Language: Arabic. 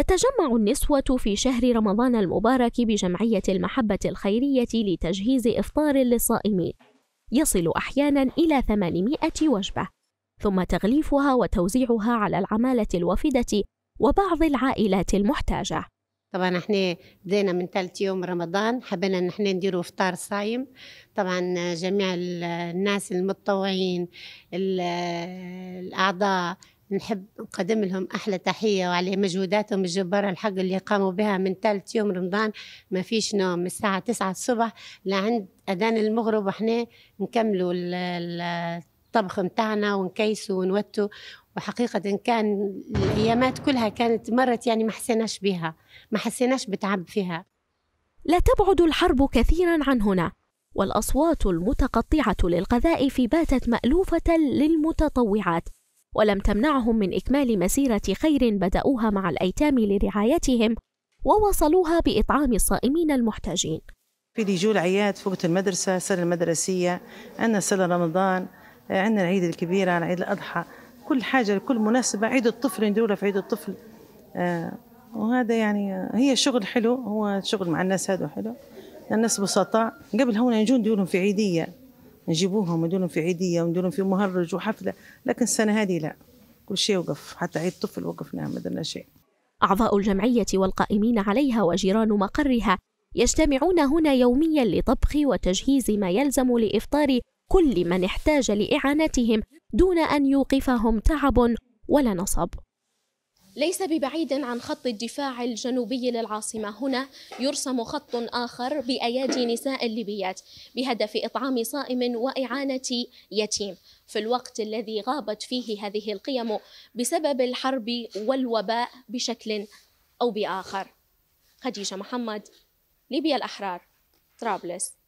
تتجمع النسوة في شهر رمضان المبارك بجمعية المحبة الخيرية لتجهيز إفطار للصائمين يصل أحيانا إلى 800 وجبة ثم تغليفها وتوزيعها على العمالة الوافدة وبعض العائلات المحتاجة طبعا احنا بدينا من ثالث يوم رمضان حبينا ان احنا نديروا افطار صايم طبعا جميع الناس المتطوعين الاعضاء نحب نقدم لهم أحلى تحية وعلى مجهوداتهم الجبارة الحق اللي قاموا بها من ثالث يوم رمضان ما فيش نوم من الساعة 9 الصبح لعند أذان المغرب وحنا نكملوا الطبخ نتاعنا ونكيسوا ونوتوا وحقيقة كان الأيامات كلها كانت مرت يعني ما حسيناش بها ما حسيناش بتعب فيها لا تبعد الحرب كثيرا عن هنا والأصوات المتقطعة للقذائف باتت مألوفة للمتطوعات ولم تمنعهم من إكمال مسيرة خير بدأوها مع الأيتام لرعايتهم ووصلوها بإطعام الصائمين المحتاجين في اللي يجوا العياد فوقت المدرسة سنة المدرسية عندنا سنة رمضان عندنا العيد الكبيرة عيد الأضحى كل حاجة لكل مناسبة عيد الطفل نديروا في عيد الطفل آه، وهذا يعني هي شغل حلو هو شغل مع الناس هذا حلو الناس بسطاء قبل هون يجون ديولهم في عيدية نجيبوهم ونديرهم في عيديه ونديرهم في مهرج وحفله لكن السنه هذه لا كل شيء وقف حتى عيد الطفل وقفنا نعم، ما درنا شيء اعضاء الجمعيه والقائمين عليها وجيران مقرها يجتمعون هنا يوميا لطبخ وتجهيز ما يلزم لافطار كل من احتاج لاعانتهم دون ان يوقفهم تعب ولا نصب ليس ببعيد عن خط الدفاع الجنوبي للعاصمة هنا يرسم خط آخر بأيادي نساء الليبيات بهدف إطعام صائم وإعانة يتيم في الوقت الذي غابت فيه هذه القيم بسبب الحرب والوباء بشكل أو بآخر خديجة محمد ليبيا الأحرار طرابلس